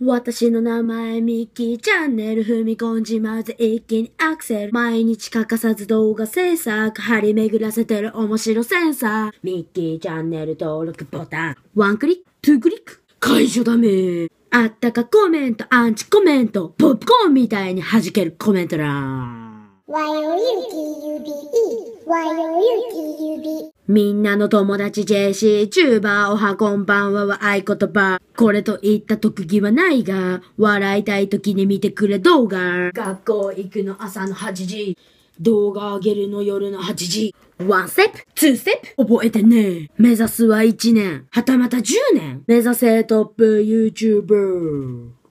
私の名前ミッキーチャンネル踏み込んじまうぜ一気にアクセル毎日欠かさず動画制作張り巡らせてる面白センサーミッキーチャンネル登録ボタンワンクリック、ツークリック解除だめあったかコメント、アンチコメント、ポップコーンみたいに弾けるコメント欄 YOUTUBE YOUTUBE みんなの友達 JC チューバーおはこんばんはは合言葉。これといった特技はないが、笑いたい時に見てくれ動画。学校行くの朝の8時。動画上げるの夜の8時。ワンステップ、ツーステップ、覚えてね。目指すは1年、はたまた10年。目指せトップ YouTuber。